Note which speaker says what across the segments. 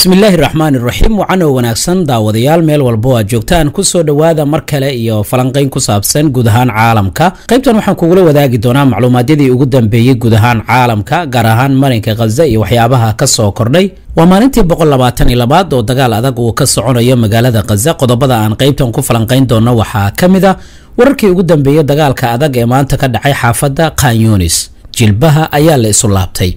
Speaker 1: bismillaahi raxmaan iraxiim wacan oo wanaagsan daawadayaal meel walbo aad joogtaan kusoo dhowaada mar kale iyo falanqayn ku saabsan guud ahaan caalamka qaybtan waxaan kugula wadaagi doonaa macluumaadyadii ugu dambeeyey guud ahaan caalamka gaar ahaan marinka khaza iyo waxyaabaha ka soo kordhay waa maalintii labaad oo dagaal adag uu ka soconayo magaalada khaza qodobada aan qaybtan ku falanqayn doonno waxaa ka mid a ah wararkii ugu dambeeyey dagaalka adag ee maanta ka dhacay xaafadda kanyunis jilbaha ayaa la isu laabtay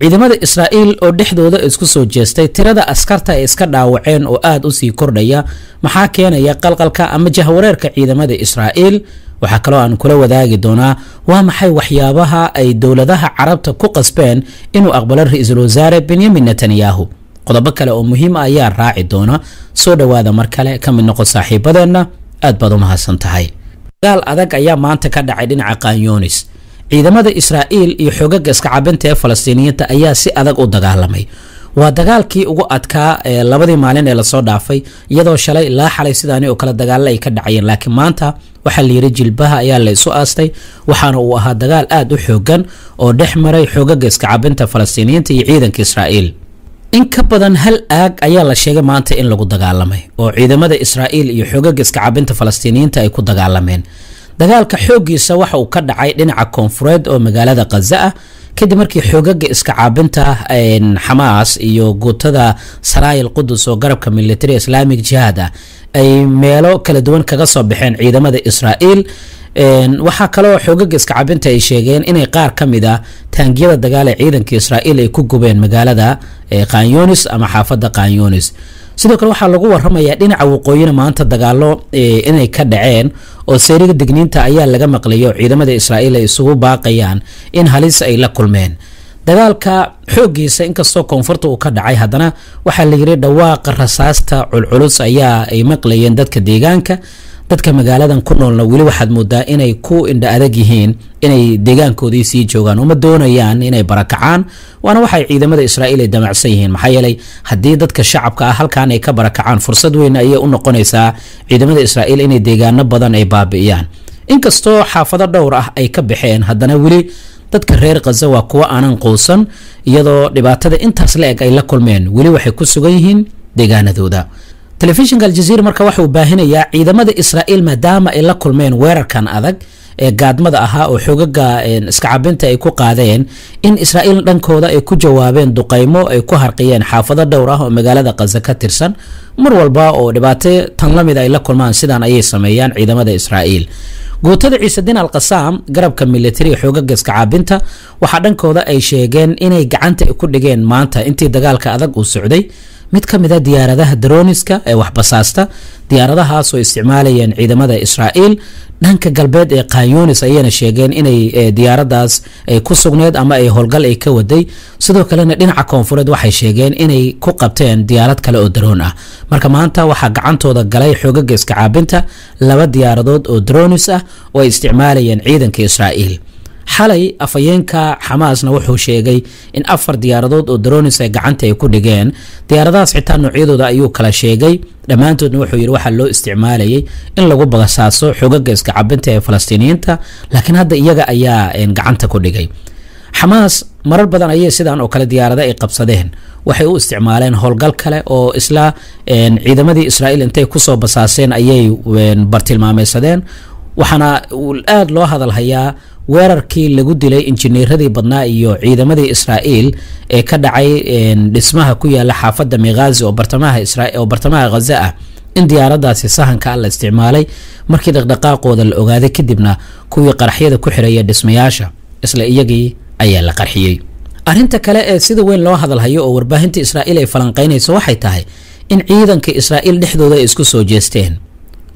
Speaker 1: ciidamada israa'iil oo dhexdooda isku soo jeestay tirada askarta ay iska dhaawaceen oo aada u sii kordhaya maxaa keenaya qalqalka ama jahwareerka ciidamada israa'iil waxaa kaloo aan kula wadaagi doonaa waa maxay waxyaabaha ay dowladaha carabta ku qasbeen inuu aqbalo ra-iisul wasaare benyamin netanyahu qodobo kale oo muhiim a ah ayaa raaci doona soo dhowaada mar kale ka mid noqon saaxiibadeenna aad baad u mahadsan tahay dagaal adag ayaa maanta ka dhacay dhinaca kaanyoonis ciidamada israa'iil iyo xoogaga iska cabinta ee falastiiniyiinta ayaa si adag u dagaalamay waa dagaalkii ugu adkaa ee labadii maalin ee lasoo dhaafay iyadoo shalay laa xalay sidaani oo kale dagaalla ay ka dhacayeen laakiin maanta waxaa layiri jilbaha ayaa la isu aastay waxaana uu ahaa dagaal aad u xoogan oo dhex maray xoogaga iska cabinta falastiiniyiinta iyo ciidanka israa'iil in ka badan hal aag ayaa la sheegay maanta in lagu dagaalamay oo ciidamada israa'iil iyo xoogaga iska cabinta falastiiniyiinta ay ku dagaalameen dagaalka xooggiisa waxa uu ka dhacay dhinaca koonfureed oo magaalada khaza ah kadib markii xoogaga iska caabinta xamaas iyo guutada saraayil qudus oo garabka military islamic jihaad ah ay meelo kala duwan kaga soo baxeen ciidamada israa'iil waxaa kaloo xoogaga iska cabinta ay sheegeen inay qaar ka mid a ah taangiyada dagaal ee ciidanka israa'iil ay ku gubeen magaalada qanyunis ama xaafadda qanyunis sidoo kale waxaa lagu waramayaa dhinaca waqooyina maanta dagaalo eh, inay ka dhaceen oo seeriga digniinta ayaa laga maqlayo ciidamada israa'iil ay isugu baaqayaan in halis ay la kulmeen dagaalka xoogiisa inkastoo koonfurta uu ka dhacay haddana waxaa la yidhi dhawaaqa rasaasta culculus ayaa ay maqlayeen dadka deegaanka dadka magaaladan ku noolna weli waxaad moodaa inay ku indha adag yihiin inay deegaankoodii sii joogaan uma doonayaan inay barakacaan waana waxay ciidamada israa'iil ay damacsan yihiin maxaa yeelay haddii dadka shacabka ah halkaan ay ka barakacaan fursad weyn ayay u noqonaysaa ciidamada israa'iil inay deegaano badan ay baabi'iyaan inkastoo xaafado dhowr ah ay ka baxeen haddana weli dadka reer khaza waa kuwo aanan quusan iyadoo dhibaatada intaas la eg ay la kulmeen weli waxay ku sugan yihiin deegaanadooda telefishinka aljaziira marka waxauu baahinayaa ciidamada israa'iil maadaama ay la kulmeen weerarkan adag ee gaadmada ahaa oo xoogaga iska ay ku qaadeen in israa'iil dhankooda ay ku jawaabeen duqaymo ay ku harqiyeen xaafado dhowr ah oo magaalada khaza ka tirsan mar walba oo dhibaato tan la mida ah ay la kulmaan sidaan ayay sameeyaan ciidamada israa'iil guutada ciisediin alkasaam garabka militariga xoogaga iskacaabinta waxaa dhankooda ay sheegeen inay gacanta ku dhigeen maanta intii dagaalka adag uu socday mid ka mid a ah diyaaradaha droniska ee waxbasaasta diyaaradahaasoo isticmaalayeen ciidamada israa'iil dhanka galbeed ee kayunis ayayna sheegeen inay eh, diyaaradaas ay eh, ku sugneed ama ay howlgal ay ka waday sidoo kalena dhinaca koonfureed waxay sheegeen inay ku qabteen diyaarad kale oo droon ah marka maanta waxaa gacantooda galay xoogaga iskacaabinta laba diyaaradood oo dronis ah oo ay isticmaalayeen ciidanka israa'iil xalay afhayeenka xamaasna wuxuu sheegay in afar diyaaradood oo daroonis ay gacanta ay ku dhigeen diyaaradahaas xitaa noocyadooda ayuu kala sheegay dhammaantoodna wuxuu yidhi waxaa loo isticmaalayay in lagu bagasaaso xogagga iska cabinta ee falastiiniyiinta laakiin hadda iyaga ayaa gacanta ku dhigay xamaas marar badan ayay sidaan oo kale diyaarada ay qabsadeen waxay u isticmaaleen howlgal kale oo isla ciidamadii israa'iil intay kusoo basaaseen ayay bartilmaameysadeen waxaana aada loo hadalhayaa weerarkii lagu dilay injineeradii badnaa iyo ciidamadii israa'iil ee ka dhacay dhismaha ku yaala xaafadda mikhazi oo bartamaha khaza ah in diyaaradaasi sahanka ah la isticmaalay markii dhaqdhaqaaqooda la ogaaday kadibna kuwii qaraxyada ku xiraya dhismayaasha isla iyagii ayaa la qarxiyey arrinta kale ee sida weyn loo hadalhayo oo warbaahinta israa'iil ay falanqaynayso waxay tahay in ciidanka israa'iil dhexdooda ay isku soo jeesteen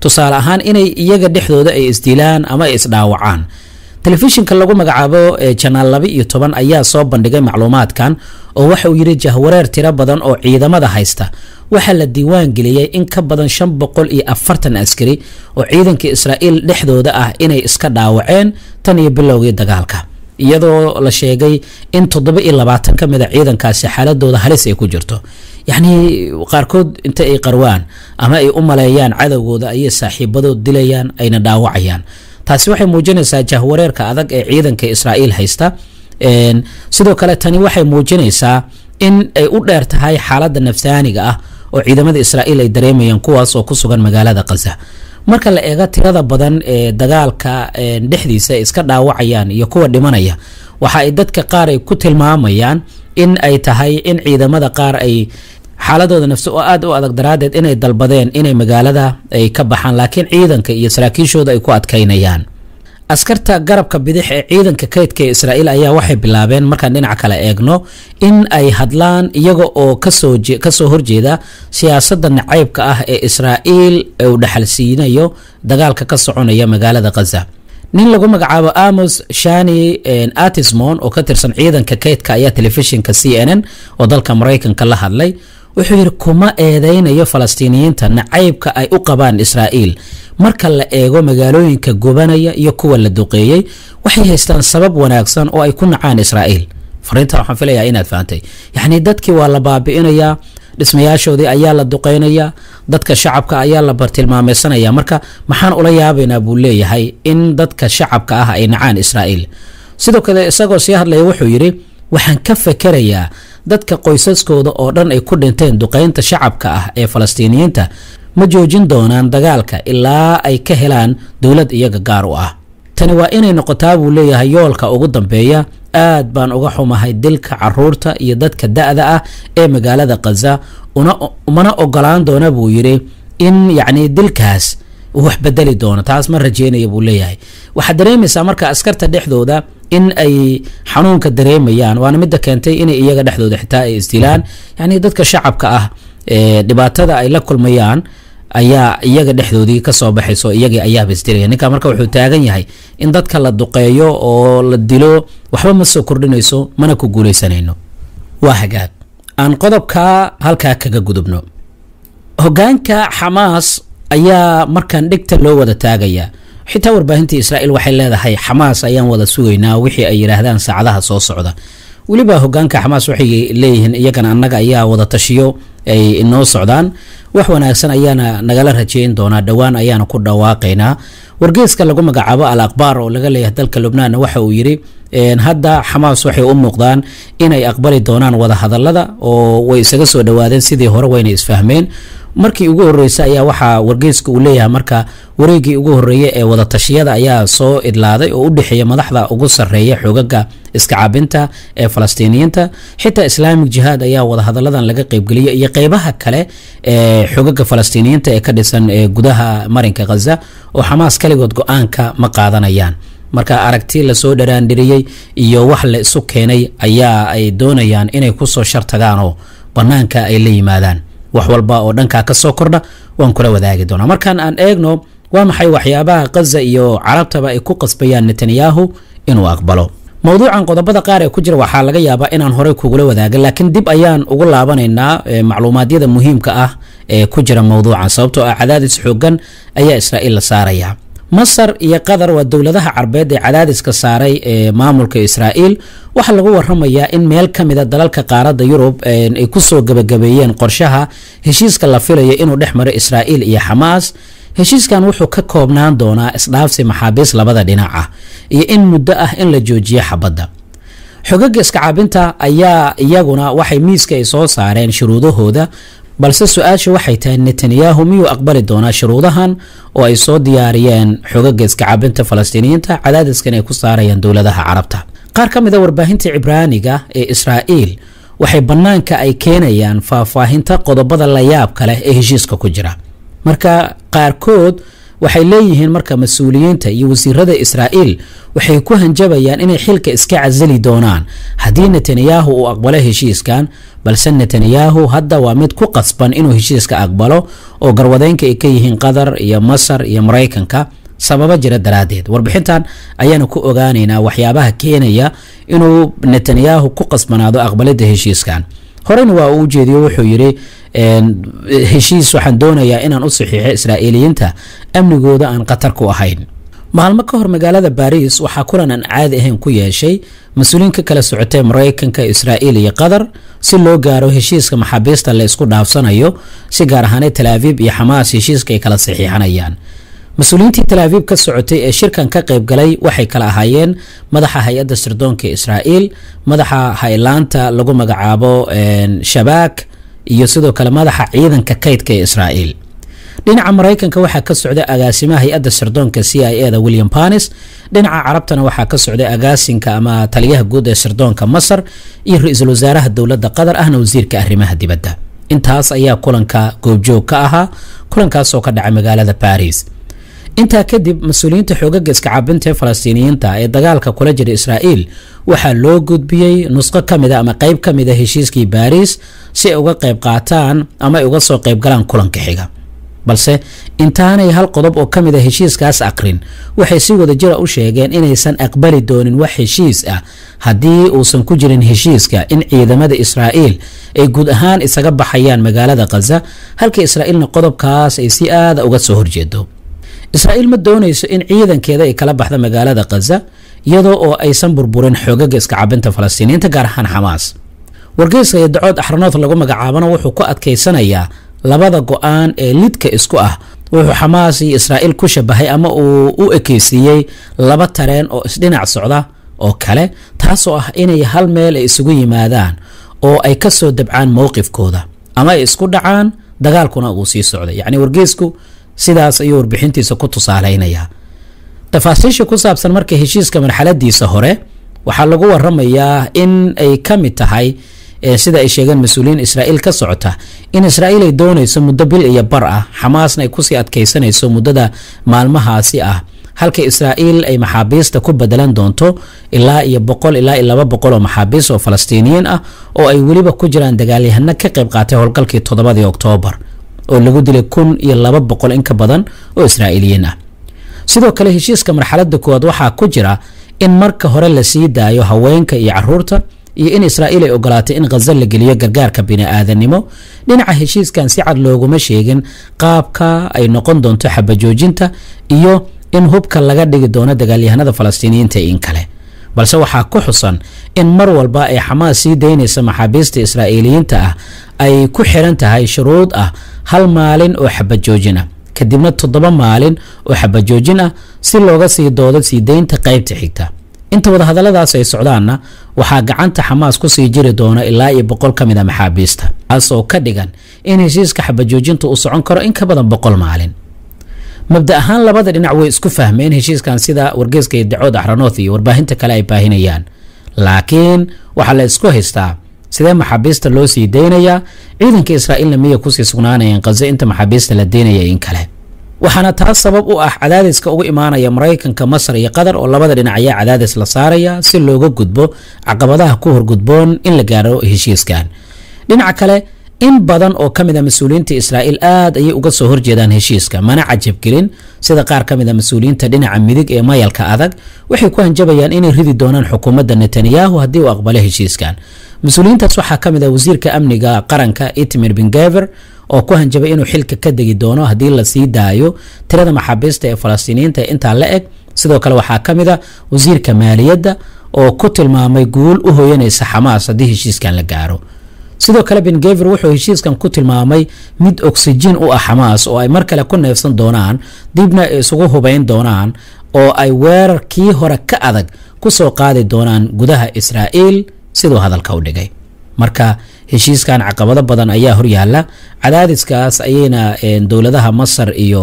Speaker 1: tusaale ahaan inay iyaga dhexdooda ay isdilaan ama ay isdhaawacaan telefishinka lagu magacaabo janaal laba iyo toban ayaa soo bandhigay macluumaadkan oo waxa uu yidhi jahwareer tiro badan oo ciidamada haysta waxaa la diiwaan geliyey in ka badan shan boqol iyo afartan askari oo ciidanka israa'iil dhexdooda ah inay iska dhaawaceen tan iyo bilowgii dagaalka iyadoo la sheegay in toddoba iyo labaatan ka mid a ciidankaasi xaaladooda halis ay ku jirto yacnii qaarkood inta ay qarwaan ama ay u maleeyaan cadowgooda ayay saaxiibadood dilayaan ayna dhaawacayaan taasi waxay muujinaysaa jahwareerka adag ee ciidanka israa'iil haysta sidoo kale tani waxay muujinaysaa in ay u dheer tahay xaaladda nafsaaniga ah oo ciidamada israa'iil ay dareemayaan kuwaas oo ku sugan magaalada khaza marka la eego tirada badan ee dagaalka dhexdiisa iska dhaawacayaan iyo kuwa dhimanaya waxa ay dadka qaar ay ku tilmaamayaan in ay tahay in ciidamada qaar ay xaaladooda nafsi oo aada u adag daraaddeed inay dalbadeen inay magaalada ay ka baxaan laakiin ciidanka iyo saraakiishooda ay ku adkaynayaan askarta garabka bidix ee ciidanka kaydka ee israa'iil ayaa waxay bilaabeen markaan dhinaca kale eegno in ay hadlaan iyaga oo kasoo horjeeda siyaasadda nacaybka ah ee israa'iil u dhaxalsiinayo dagaalka ka soconaya magaalada khaza nin lagu magacaabo amos shani atismon oo ka tirsan ciidanka kaydka ayaa telefishinka c n n oo dalka maraykanka la hadlay wuxuu yidhi kuma eedaynayo falastiiniyiinta nacaybka ay u qabaan israa'iil marka la eego magaalooyinka gubanaya iyo kuwa la duqeeyey waxay haystaan sabab wanaagsan oo ay ku nacaan israa'iil fariinta waxaan filayaa inaad fahantay yacnii dadkii waa la baabi'inayaa dhismayaashoodii ayaa la duqaynayaa dadka shacabka ayaa la bartilmaamaysanaya marka maxaan ula yaabaynaa buu leeyahay in dadka shacabka ah ay nacaan israa'iil sidoo kale isagoo sii hadlaya wuxuu yidhi waxaan ka fakerayaa dadka qoysaskooda oo dhan ay ku dhinteen duqaynta shacabka ah ee falastiiniyiinta ma joojin doonaan dagaalka ilaa ay ka helaan dowlad iyaga gaar u ah tani waa inay noqotaa buu leeyahay yoolka ugu dambeeya aad baan uga xumahay dilka caruurta iyo dadka da-da ah ee magaalada khaza una umana ogolaan doona buu yidhi in yacnii dilkaas uu wax bedeli doono taas ma rajeynaya buu leeyahay waxaad dareemaysaa marka askarta dhexdooda in ay xanuunka dareemayaan waana midda keentay inay iyaga dhexdooda xitaa ay isdilaan yani dadka shacabka ah dhibaatada ay la kulmayaan ayaa iyaga dhexdoodii kasoo baxayso iyagii ayaaba isdilaya ninka marka wuxuu taagan yahay in dadka la duqeeyo oo la dilo waxba ma soo kordhinayso mana ku guulaysanayno waa hagaag aan qodobkaa halkaa kaga gudubno hogaanka xamaas ayaa markaan dhegta loo wada taagayaa xitaa warbaahintii israa'iil waxay leedahay xamaas ayaan wada sugaynaa wixii ay yidhaahdaan saacadaha soo socda weliba hogaanka xamaas waxay leeyihiin iyagana annaga ayaa wada tashiyo ay inoo socdaan wax wanaagsan ayaana nagala rajeyn doonaa dhowaan ayaana ku dhawaaqaynaa wargeeska lagu magacaabo al akbaar oo laga leeyahay dalka lubnaan waxa uu yidhi hadda xamaas waxay u muuqdaan inay aqbali doonaan wadahadalada oo way isaga soo dhowaadeen sidii hore wayna isfahmeen markii ugu horreysay ayaa waxaa wargeeska uu leeyahay marka wareegii ugu horreeya ee wadatashyada ayaa soo idlaaday oo u dhexeeya madaxda ugu sarreeya xoogaga iska ee falastiiniyiinta xitaa islaamic jihaad ayaa wadahadalladan laga qaybgeliyey iyo qeybaha kale ee xogaga falastiiniyiinta ee ka dhisan ee gudaha marinka khaza oo xamaas kaligood go-aanka ma qaadanayaan marka aragti lasoo dharaandhiriyey iyo wax la isu keenay ayaa ay doonayaan inay kusoo shartagaanoo bannaanka ay la yimaadaan wax walba oo dhankaa kasoo kordha waan kula wadaagi doonaa markaan aan eegno waa maxay waxyaabaha khaza iyo carabtaba ay ku qasbayaan netanyahu inuu aqbalo mowduucan qodobada qaar ee ku jira waxaa laga yaabaa inaan horey kugula wadaaga laakiin dib ayaan ugu laabanaynaa e, macluumaadyada muhiimka ah ee ku jira mawduucan sababtoo ah cadaadis xooggan ayaa israa'iil la saarayaa masar iyo qatar waa dowladaha carbeed ee cadaadiska saaray ee maamulka israa'iil waxaa lagu waramayaa in meel ka mida ah dalalka qaaradda yurub ay kusoo gabagabeeyeen qorshaha heshiiska la filayo inuu dhex maro israa'iil iyo xamaas heshiiskan wuxuu ka koobnaan doonaa isdhaafsi maxaabiis labada dhinac ah iyo in muddo ah in la joojiyo xabadda xogaga iskacaabinta ayaa iyaguna waxay miiska ay soo saareen shuruudahooda balse su-aasha waxay tahay netanyahu miyuu aqbali doonaa shuruudahan oo ay soo diyaariyeen xogaga iskacabinta falastiiniyiinta cadaadiskan ay ku saarayaan dowladaha carabta qaar ka mid a ah warbaahinta cibraaniga ee israa'iil waxay bannaanka ay keenayaan faahfaahinta qodobada layaab ka leh ee heshiiska ku jira marka qaarkood waxay leeyihiin marka mas-uuliyiinta iyo wasiirada israa'iil waxay ku hanjabayaan inay xilka iska casili doonaan haddii netanyahu uu aqbalo heshiiskan balse netanyahu hadda waa mid ku qasban inuu heshiiska aqbalo oo garwadeynka ay ka yihiin qatar iyo masar iyo maraykanka sababo jira daraaddeed warbixintan ayaanu ku ogaanaynaa waxyaabaha keenaya inuu netanyahu ku qasbanaado aqbalidda heshiiskan horena waa uu ujeediye wuxuu yidhi heshiis waxaan doonayaa inaan u saxiixo israa'iiliyiinta amnigooda aan khatar ku ahayn maalmo ka hor magaalada baariis waxaa kulan aan caadi ahayn ku yeeshay mas-uuliyiin ka kala socotee maraykanka israa'iil iyo qatar si loo gaaro heshiiska maxaabiista la isku dhaafsanayo si gaar ahaanay talaabib iyo xamaas heshiiska ay kala saxiixanayaan mas-uuliyiintii talaabib ka socotay ee shirkan ka qaybgalay waxay kala ahaayeen madaxa hay-adda sirdoonka israa'iil madaxa haylaanta lagu magacaabo shabaak iyo sidoo kale madaxa ciidanka kaydka ee israa'iil dhinaca maraykanka waxaa ka socda agaasimaha hay-adda sirdoonka c i e da william banis dhinaca carabtana waxaa ka socda agaasinka ama taliyaha guud ee sirdoonka masar iyo ra-iisul wasaaraha dowladda qatar ahna wasiirka arrimaha dibadda intaas ayaa kulanka goobjoog ka ahaa kulankaasoo ka dhacay magaalada baris intaa kadib mas-uuliyiinta xoogaga iskacaabinta ee falastiiniyiinta ee dagaalka kula jira israa'iil waxaa loo gudbiyey nusqo ka mida ah ama qayb ka mid a ah heshiiskii baariis si ay uga qayb qaataan ama ay uga soo qaybgalaan kulanka xiga balse intaanay hal qodob oo ka mid a ah heshiiskaas aqrin waxay si wada jira u sheegeen inaysan aqbali doonin wax heshiis ah haddii uusan ku jirin heshiiska in ciidamada israa'iil ay guud ahaan isaga baxayaan magaalada khaza halka israa'iilna qodobkaas ay si aada uga soo horjeedo israa'iil ma doonayso in ciidankeeda ay kala baxda magaalada khaza iyadoo oo aysan burburin xoogaga iska cabinta falastiiniyiinta gaar ahaan xamaas wargeyska iyo dacood axranood lagu magacaabana wuxuu ku adkaysanayaa labada go-aan ee lidka isku ah wuxuu xamaas iyo israa'iil ku shabahay ama uu u ekeysiiyey laba tareen oo isdhinac socda oo kale taasoo ah inay hal meel ay isugu yimaadaan oo ay ka soo dabcaan mowqifkooda ama ay isku dhacaan dagaalkuna uu sii socday yacni wargeysku sidaas ayuu warbixintiisa ku tusaaleynayaa tafaasiisha ku saabsan marka heshiiska marxaladiisa hore waxaa lagu waramayaa in ay ka mid tahay sida ay sheegeen mas-uuliyiin israa'iil ka socota in israa'iil ay doonayso muddo bil iyo bar ah xamaasna ay kusii adkaysanayso muddada maalmahaasi ah halka israa'iil ay maxaabiista ku bedelan doonto ilaa iyo boqol ilaa iyo laba boqol oo maxaabiis oo falastiiniyiin ah oo ay weliba ku jiraan dagaalyahano ka qayb qaatay howlgalkii toddobadii oktoobar oo lagu dilay kun iyo laba boqol inka badan oo israa'iiliyiin ah sidoo kale heshiiska marxaladda koowaad waxaa ku jira in marka hore la sii daayo haweenka iyo caruurta iyo in israa'iil ay ogolaatay in khaza la geliyo gargaarka bini-aadanimo dhinaca heshiiskan si cad looguma sheegin qaabka ay noqon doonto xabajoojinta iyo in hubka laga dhigi doono dagaalyahanada falastiiniyiinta in kale balse waxaa ku xusan in mar walba ay xamaas sii daynaysa maxaabiista israa'iiliyiinta ah ay ku xiran tahay shuruud ah hal maalin oo xabajoojin ah kadibna toddoba maalin oo xabajoojin ah si looga sii doodo sii daynta qaybta xigta inta wadahadalladaas ay socdaanna waxaa gacanta xamaas ku sii jiri doona ilaa iyo boqol ka mid a ah maxaabiista taasoo ka dhigan in heshiiska xabajoojinta uu socon karo in ka badan boqol maalin mabda ahaan labada dhinac way isku fahmeen heshiiskan sida wargeeska iyo dacood axranoth iyo warbaahinta kale ay baahinayaan laakiin waxaa la isku haystaa sidee maxaabiista loo sii daynayaa ciidanka israa'iilna miya kusii sugnaanayeen qazo inta maxaabiista la daynaya in kale waxaana taas sabab u ah cadaadiska ugu imaanaya maraykanka masar iyo qatar oo labada dhinac ayaa cadaadis la saaraya si looga gudbo caqabadaha ku horgudboon in la gaaro heshiiskan dhinaca kale in badan oo ka mid a ah mas-uuliyiinta israa'iil aad ayay uga soo horjeedaan heshiiska mana cajabgelin sida qaar ka mid a ah mas-uuliyiinta dhinaca midig ee mayalka adag waxay ku hanjabayaan inay ridi doonaan xukuumadda netanyahu haddii uu aqbalo heshiiskan mas-uuliyiintaas waxaa ka mid ah wasiirka amniga qaranka itmir bingever oo ku hanjabay inuu xilka ka degi doono haddii la sii daayo tirada maxaabiista ee falastiiniyiinta intaa la eg sidoo kale waxaa ka mid ah wasiirka maaliyadda oo ku tilmaamay guul u hooyanaysa xamaas haddii heshiiskan la gaaro sidoo kale ben gaver wuxuu heshiiskan ku tilmaamay mid oksijiin u ah xamaas oo ay mar kale ku neefsan doonaan dibna ay isugu hubayn doonaan oo ay weerarkii hore ka adag ku soo qaadi doonaan gudaha israa'iil siduu hadalka u dhigay marka heshiiskan caqabado badan ayaa horyaala cadaadiskaas ayayna dowladaha masar iyo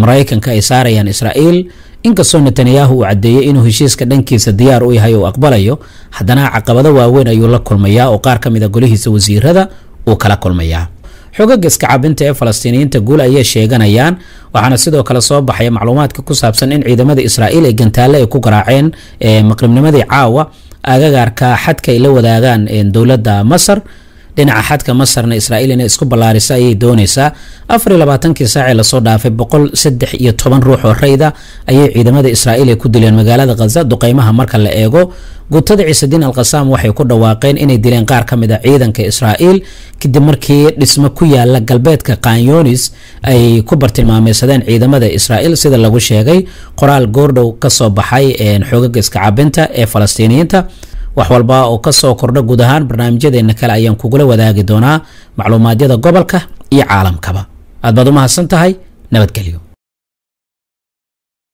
Speaker 1: maraykanka ay saarayaan israa'iil inkastoo netanyahu uu caddeeyey inuu heshiiska dhankiisa diyaar u yahay uu aqbalayo haddana caqabado waaweyn ayuu la kulmayaa oo qaar ka mida golihiisa wasiirada uu kala kulmayaa xogaga iska cabinta ee falastiiniyiinta guul ayay sheeganayaan waxaana sidoo kale soo baxaya macluumaadka ku saabsan in ciidamada israa'iil ee gantaale ay ku garaaceen maqribnimadii caawa agagaarka xadka ay la wadaagaan dowladda masar dhinaca xadka masarna israa'iil inay isku ballaarisa ayay doonaysaa afar iyo labaatankii saacee lasoo dhaafay boqol saddex iyo toban ruux oo rayda ayay ciidamada israa'iil ay ku dileen magaalada khaza duqaymaha marka la eego gutada ciisadiin alkhasaam waxay ku dhawaaqeen inay dileen qaar ka mid a ah ciidanka israa'iil kadib markii dhismo ku yaala galbeedka kanyonis ay ku bartilmaameysadeen ciidamada israa'iil sida lagu sheegay qoraal goordhow kasoo baxay xoogaga iska cabinta ee falastiiniyiinta wax walba oo kasoo kordha guud ahaan barnaamijyadeenna kale ayaan kugula wadaagi doonaa macluumaadyada gobolka iyo caalamkaba aad baad u mahadsan tahay nabadgelyo